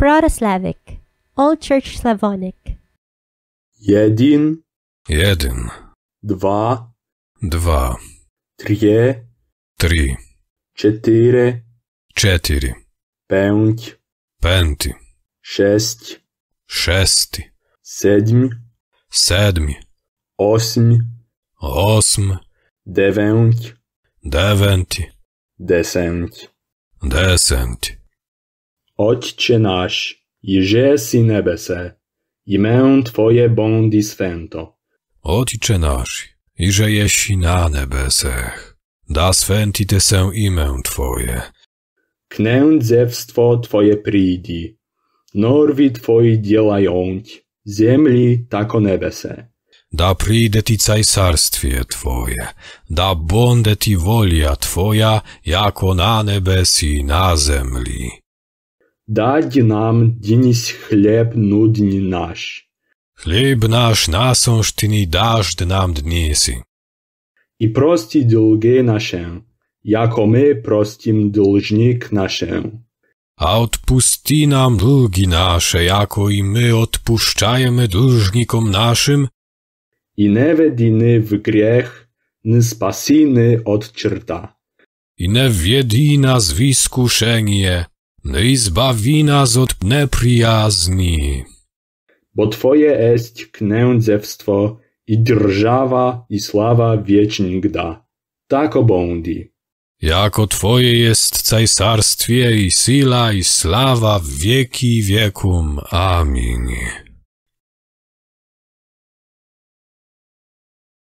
Proto-Slavic, Old Church Slavonic. Jedin. jedin Dva. Dva. Trije. Tri. Četiri. Četiri. Pęć. Pęti. šest Šesti. Sedmi. Sedmi. Osmi. Osm. Devenć. Deventi. Desenć. Desenti. Ojcze nasz, jeżesi nebese, imę Twoje bądź święto. Ojcze nasz, jesi na nebesech, da świętite się imę Twoje. Knędzewstwo Twoje przyjdzie, norwi Twoi dzielająć, ziemi tako nebese. Da przyjde Ti cajsarstwie Twoje, da bonde Ti wolia Twoja, jako na nebesi na zemli. Dać nam dziś chleb nudni nasz. Хлеб наш насąż Ty nie dasz nam dniesi. I prosti długi nasze, jako my prostim dłużnik nasze. A odpusti nam długi nasze, jako i my odpuszczajemy dłużnikom naszym. I nie wediny w grzech, nie spasiny od czerta. I nie wiedi nas w iskuszenie, i zbawi nas od nieprzyjaźni. Bo Twoje jest knędzewstwo i drżawa i sława wiecznigda. Tak obądi. Jako Twoje jest cesarstwie i sila i sława w wieki wiekum. Amin.